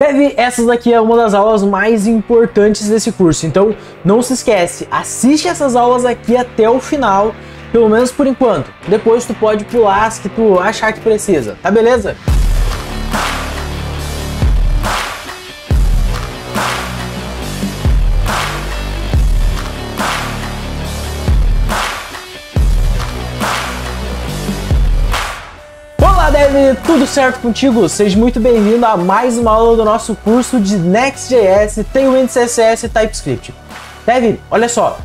Deve, essas daqui é uma das aulas mais importantes desse curso, então não se esquece, assiste essas aulas aqui até o final, pelo menos por enquanto. Depois tu pode pular as que tu achar que precisa, tá beleza? Guilherme, tudo certo contigo? Seja muito bem-vindo a mais uma aula do nosso curso de Next.js, Tailwind CSS e TypeScript. Dev, olha só,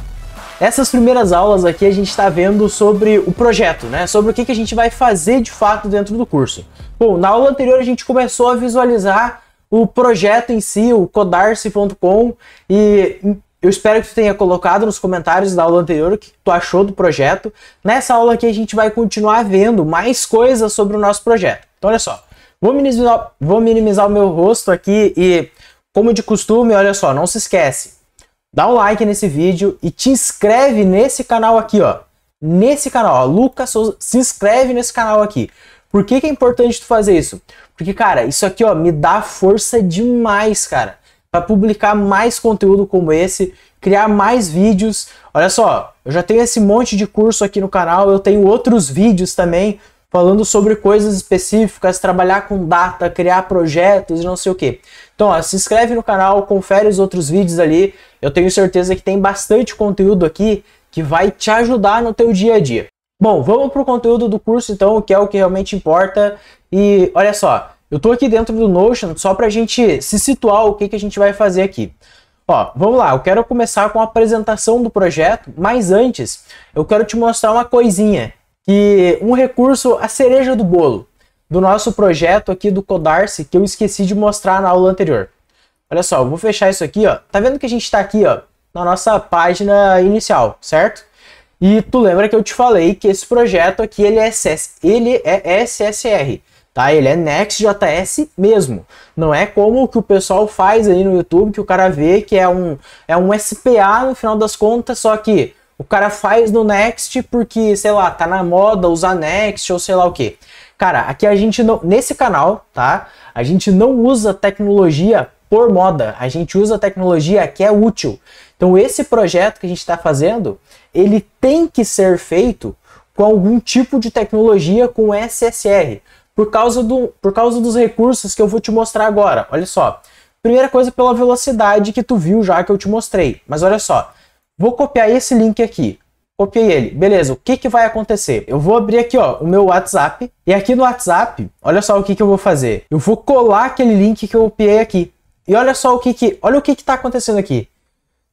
essas primeiras aulas aqui a gente está vendo sobre o projeto, né? Sobre o que, que a gente vai fazer de fato dentro do curso. Bom, na aula anterior a gente começou a visualizar o projeto em si, o codarse.com, e eu espero que tu tenha colocado nos comentários da aula anterior o que tu achou do projeto. Nessa aula aqui a gente vai continuar vendo mais coisas sobre o nosso projeto. Então olha só, vou minimizar, vou minimizar o meu rosto aqui e, como de costume, olha só, não se esquece. Dá um like nesse vídeo e te inscreve nesse canal aqui, ó. Nesse canal, ó. Lucas Souza, se inscreve nesse canal aqui. Por que, que é importante tu fazer isso? Porque, cara, isso aqui, ó, me dá força demais, cara para publicar mais conteúdo como esse, criar mais vídeos. Olha só, eu já tenho esse monte de curso aqui no canal, eu tenho outros vídeos também falando sobre coisas específicas, trabalhar com data, criar projetos e não sei o que. Então, ó, se inscreve no canal, confere os outros vídeos ali. Eu tenho certeza que tem bastante conteúdo aqui que vai te ajudar no teu dia a dia. Bom, vamos para o conteúdo do curso então, que é o que realmente importa. E olha só, eu tô aqui dentro do Notion só para a gente se situar o que, que a gente vai fazer aqui. Ó, vamos lá, eu quero começar com a apresentação do projeto, mas antes eu quero te mostrar uma coisinha, que um recurso, a cereja do bolo, do nosso projeto aqui do Codarse, que eu esqueci de mostrar na aula anterior. Olha só, eu vou fechar isso aqui, ó. Tá vendo que a gente tá aqui, ó, na nossa página inicial, certo? E tu lembra que eu te falei que esse projeto aqui, ele é, SS, ele é SSR, tá? Ele é Next.js mesmo. Não é como o que o pessoal faz aí no YouTube, que o cara vê que é um, é um SPA no final das contas, só que o cara faz no Next porque, sei lá, tá na moda usar Next ou sei lá o que. Cara, aqui a gente não, nesse canal, tá? A gente não usa tecnologia por moda, a gente usa tecnologia que é útil. Então esse projeto que a gente está fazendo, ele tem que ser feito com algum tipo de tecnologia com SSR por causa, do, por causa dos recursos que eu vou te mostrar agora. Olha só. Primeira coisa pela velocidade que tu viu já que eu te mostrei. Mas olha só, vou copiar esse link aqui. Copiei ele. Beleza, o que, que vai acontecer? Eu vou abrir aqui ó, o meu WhatsApp. E aqui no WhatsApp, olha só o que, que eu vou fazer. Eu vou colar aquele link que eu copiei aqui. E olha só o que que... Olha o que que tá acontecendo aqui.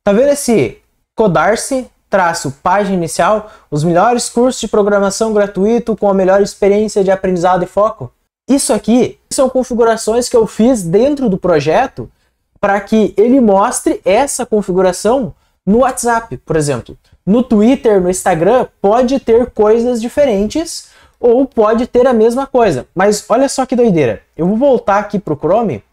Tá vendo esse Codarse traço, página inicial, os melhores cursos de programação gratuito com a melhor experiência de aprendizado e foco. Isso aqui são configurações que eu fiz dentro do projeto para que ele mostre essa configuração no WhatsApp, por exemplo. No Twitter, no Instagram, pode ter coisas diferentes ou pode ter a mesma coisa. Mas olha só que doideira. Eu vou voltar aqui para o Chrome.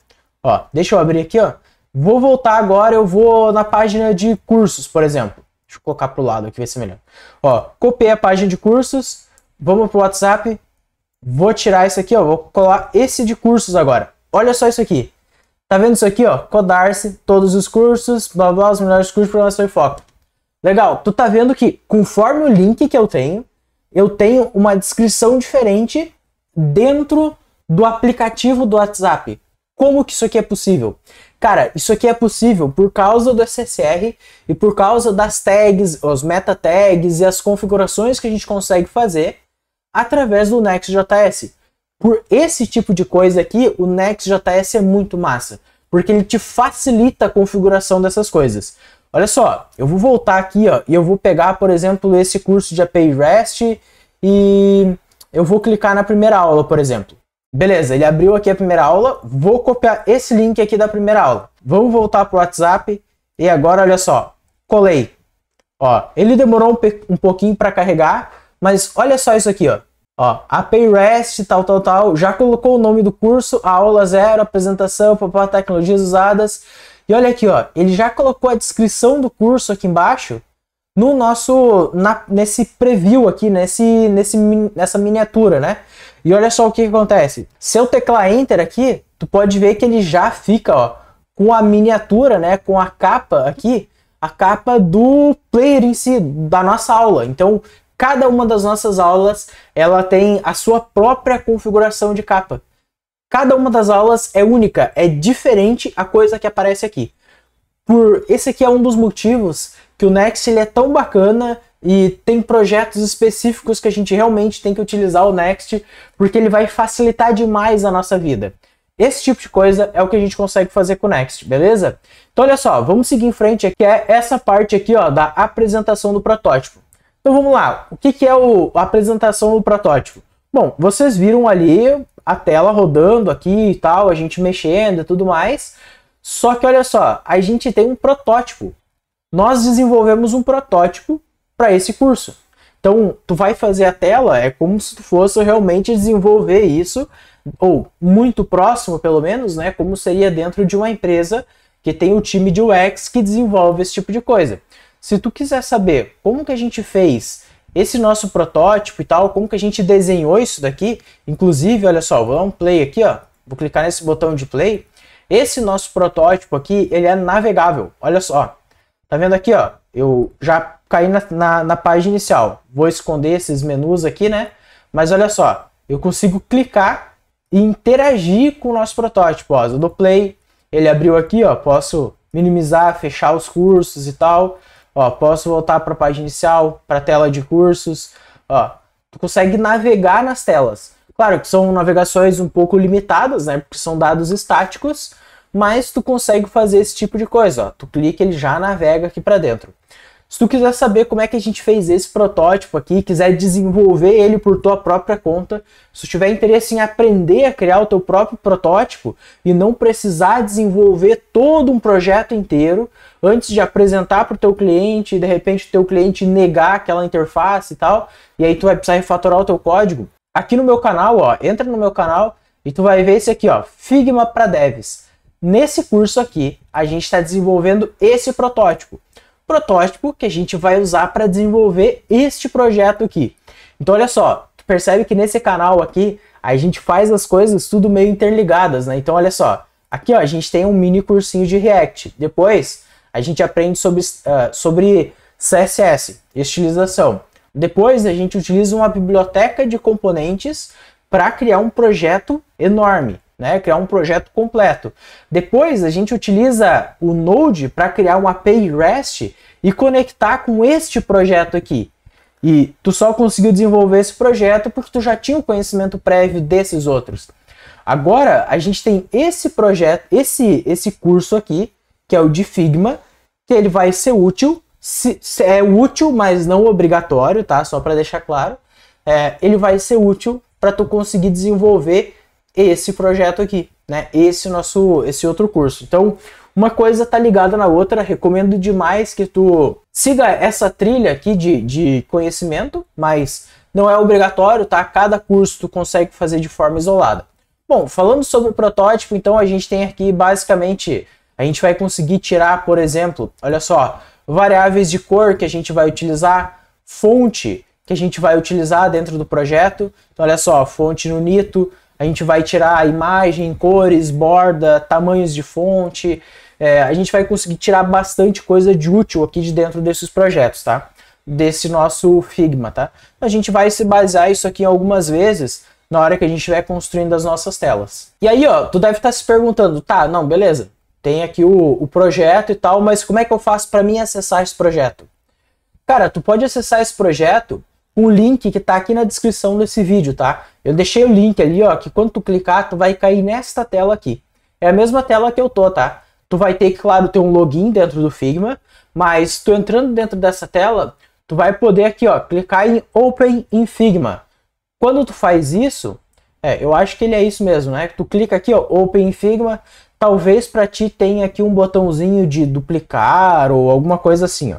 Ó, deixa eu abrir aqui, ó. Vou voltar agora, eu vou na página de cursos, por exemplo. Deixa eu colocar para o lado aqui, vai ser é melhor. Ó, copiei a página de cursos, vamos para o WhatsApp, vou tirar isso aqui, ó, vou colar esse de cursos agora. Olha só isso aqui. Tá vendo isso aqui, ó? Codar-se, todos os cursos, blá blá, os melhores cursos, programação e foco. Legal, tu tá vendo que conforme o link que eu tenho, eu tenho uma descrição diferente dentro do aplicativo do WhatsApp. Como que isso aqui é possível? Cara, isso aqui é possível por causa do SSR e por causa das tags, os meta tags e as configurações que a gente consegue fazer através do Next.js. Por esse tipo de coisa aqui, o Next.js é muito massa, porque ele te facilita a configuração dessas coisas. Olha só, eu vou voltar aqui ó, e eu vou pegar, por exemplo, esse curso de API REST e eu vou clicar na primeira aula, por exemplo. Beleza, ele abriu aqui a primeira aula, vou copiar esse link aqui da primeira aula. Vamos voltar para o WhatsApp e agora olha só, colei. Ó, ele demorou um, um pouquinho para carregar, mas olha só isso aqui, ó. Ó, a Payrest, tal, tal, tal, já colocou o nome do curso, a aula zero, apresentação, papá, tecnologias usadas. E olha aqui, ó, ele já colocou a descrição do curso aqui embaixo no nosso, na, nesse preview aqui, nesse, nesse, nessa miniatura, né? E olha só o que, que acontece. Se eu teclar Enter aqui, tu pode ver que ele já fica ó, com a miniatura, né, com a capa aqui, a capa do player em si, da nossa aula. Então, cada uma das nossas aulas, ela tem a sua própria configuração de capa. Cada uma das aulas é única, é diferente a coisa que aparece aqui por esse aqui é um dos motivos que o Next ele é tão bacana e tem projetos específicos que a gente realmente tem que utilizar o Next, porque ele vai facilitar demais a nossa vida. Esse tipo de coisa é o que a gente consegue fazer com o Next, beleza? Então olha só, vamos seguir em frente aqui, é essa parte aqui ó, da apresentação do protótipo. Então vamos lá, o que, que é o, a apresentação do protótipo? Bom, vocês viram ali a tela rodando aqui e tal, a gente mexendo e tudo mais, só que olha só, a gente tem um protótipo. Nós desenvolvemos um protótipo para esse curso. Então, tu vai fazer a tela, é como se tu fosse realmente desenvolver isso, ou muito próximo, pelo menos, né? Como seria dentro de uma empresa que tem o time de UX que desenvolve esse tipo de coisa. Se tu quiser saber como que a gente fez esse nosso protótipo e tal, como que a gente desenhou isso daqui, inclusive, olha só, vou dar um play aqui, ó. Vou clicar nesse botão de play esse nosso protótipo aqui, ele é navegável. Olha só. Tá vendo aqui, ó? Eu já caí na, na, na página inicial. Vou esconder esses menus aqui, né? Mas olha só. Eu consigo clicar e interagir com o nosso protótipo. Ó, eu dou play. Ele abriu aqui, ó. Posso minimizar, fechar os cursos e tal. Ó, posso voltar para a página inicial, para a tela de cursos. Ó, tu consegue navegar nas telas. Claro que são navegações um pouco limitadas, né? Porque são dados estáticos, mas tu consegue fazer esse tipo de coisa. Ó. Tu clica, ele já navega aqui para dentro. Se tu quiser saber como é que a gente fez esse protótipo aqui, quiser desenvolver ele por tua própria conta, se tu tiver interesse em aprender a criar o teu próprio protótipo e não precisar desenvolver todo um projeto inteiro antes de apresentar para o teu cliente e de repente o teu cliente negar aquela interface e tal, e aí tu vai precisar refatorar o teu código, aqui no meu canal, ó, entra no meu canal e tu vai ver esse aqui, ó, Figma para Devs. Nesse curso aqui, a gente está desenvolvendo esse protótipo. Protótipo que a gente vai usar para desenvolver este projeto aqui. Então olha só, tu percebe que nesse canal aqui, a gente faz as coisas tudo meio interligadas, né? Então olha só, aqui ó, a gente tem um mini cursinho de React. Depois, a gente aprende sobre, uh, sobre CSS, estilização. Depois a gente utiliza uma biblioteca de componentes para criar um projeto enorme, né? criar um projeto completo. Depois a gente utiliza o Node para criar uma API REST e conectar com este projeto aqui. E tu só conseguiu desenvolver esse projeto porque tu já tinha um conhecimento prévio desses outros. Agora a gente tem esse projeto, esse esse curso aqui, que é o de Figma, que ele vai ser útil se, se é útil, mas não obrigatório, tá? Só para deixar claro. É, ele vai ser útil para tu conseguir desenvolver esse projeto aqui, né? Esse nosso, esse outro curso. Então, uma coisa tá ligada na outra. Recomendo demais que tu siga essa trilha aqui de, de conhecimento, mas não é obrigatório, tá? Cada curso tu consegue fazer de forma isolada. Bom, falando sobre o protótipo, então a gente tem aqui basicamente, a gente vai conseguir tirar, por exemplo, olha só, variáveis de cor que a gente vai utilizar, fonte que a gente vai utilizar dentro do projeto. Então, olha só, fonte no Nito, a gente vai tirar a imagem, cores, borda, tamanhos de fonte. É, a gente vai conseguir tirar bastante coisa de útil aqui de dentro desses projetos, tá? Desse nosso Figma, tá? A gente vai se basear isso aqui algumas vezes na hora que a gente estiver construindo as nossas telas. E aí, ó, tu deve estar tá se perguntando, tá, não, beleza, tem aqui o, o projeto e tal, mas como é que eu faço para mim acessar esse projeto? Cara, tu pode acessar esse projeto com o link que está aqui na descrição desse vídeo, tá? Eu deixei o link ali, ó, que quando tu clicar, tu vai cair nesta tela aqui. É a mesma tela que eu tô, tá? Tu vai ter, claro, ter um login dentro do Figma, mas tu entrando dentro dessa tela, tu vai poder aqui, ó, clicar em Open in Figma. Quando tu faz isso, é, eu acho que ele é isso mesmo, né? Tu clica aqui, ó, Open in Figma, talvez para ti tenha aqui um botãozinho de duplicar ou alguma coisa assim, ó.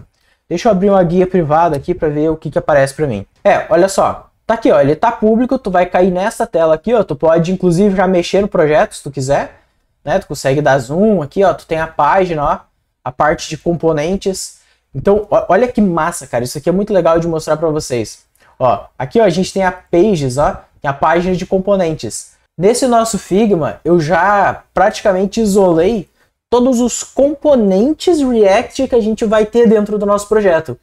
Deixa eu abrir uma guia privada aqui para ver o que, que aparece para mim. É, olha só. Tá aqui, ó, ele tá público, tu vai cair nessa tela aqui, ó, tu pode inclusive já mexer no projeto se tu quiser, né? Tu consegue dar zoom aqui, ó, tu tem a página, ó, a parte de componentes. Então, ó, olha que massa, cara, isso aqui é muito legal de mostrar para vocês. Ó, aqui ó, a gente tem a pages, ó, a página de componentes. Nesse nosso Figma, eu já praticamente isolei todos os componentes React que a gente vai ter dentro do nosso projeto.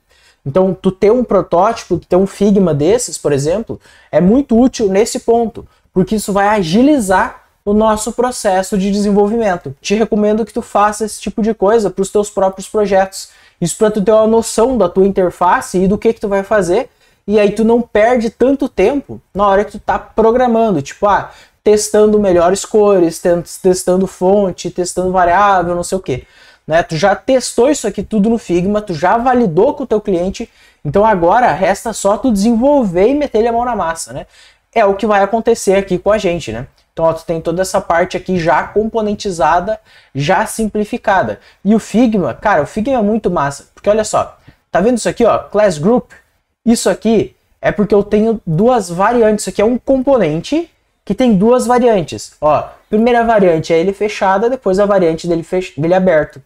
Então, tu ter um protótipo, tu ter um Figma desses, por exemplo, é muito útil nesse ponto, porque isso vai agilizar o nosso processo de desenvolvimento. Te recomendo que tu faça esse tipo de coisa para os teus próprios projetos. Isso para tu ter uma noção da tua interface e do que que tu vai fazer, e aí tu não perde tanto tempo na hora que tu tá programando, tipo, ah, testando melhores cores, testando fonte, testando variável, não sei o que. Né? Tu já testou isso aqui tudo no Figma, tu já validou com o teu cliente, então agora resta só tu desenvolver e meter a mão na massa, né? É o que vai acontecer aqui com a gente, né? Então ó, tu tem toda essa parte aqui já componentizada, já simplificada. E o Figma, cara, o Figma é muito massa, porque olha só, tá vendo isso aqui, ó, class group? Isso aqui é porque eu tenho duas variantes, isso aqui é um componente que tem duas variantes. Ó, primeira variante é ele fechada, depois a variante dele, fech... dele aberto.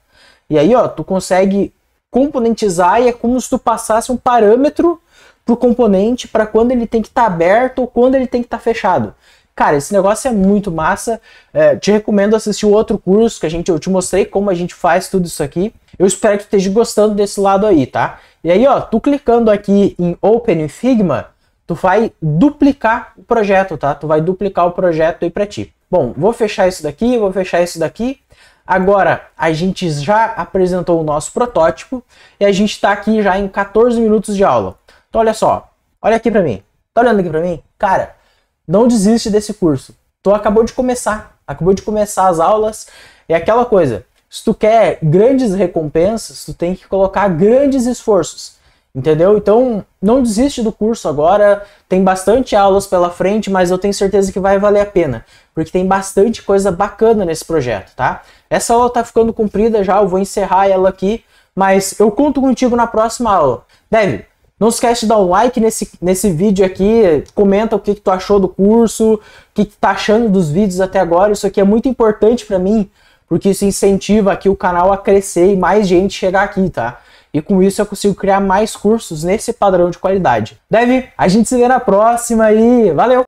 E aí, ó, tu consegue componentizar e é como se tu passasse um parâmetro pro componente para quando ele tem que estar tá aberto ou quando ele tem que estar tá fechado. Cara, esse negócio é muito massa. É, te recomendo assistir o outro curso que a gente eu te mostrei como a gente faz tudo isso aqui. Eu espero que tu esteja gostando desse lado aí, tá? E aí, ó, tu clicando aqui em Open em Figma, tu vai duplicar o projeto, tá? Tu vai duplicar o projeto aí para ti. Bom, vou fechar isso daqui, vou fechar isso daqui. Agora, a gente já apresentou o nosso protótipo e a gente está aqui já em 14 minutos de aula. Então, olha só, olha aqui para mim. Tá olhando aqui para mim? Cara, não desiste desse curso. Tu acabou de começar, acabou de começar as aulas. É aquela coisa, se tu quer grandes recompensas, tu tem que colocar grandes esforços. Entendeu? Então, não desiste do curso agora. Tem bastante aulas pela frente, mas eu tenho certeza que vai valer a pena, porque tem bastante coisa bacana nesse projeto, tá? Essa aula tá ficando comprida já, eu vou encerrar ela aqui, mas eu conto contigo na próxima aula. Deve, não esquece de dar um like nesse, nesse vídeo aqui, comenta o que, que tu achou do curso, o que, que tu tá achando dos vídeos até agora. Isso aqui é muito importante para mim, porque isso incentiva aqui o canal a crescer e mais gente chegar aqui, tá? e com isso eu consigo criar mais cursos nesse padrão de qualidade. Deve, a gente se vê na próxima e valeu!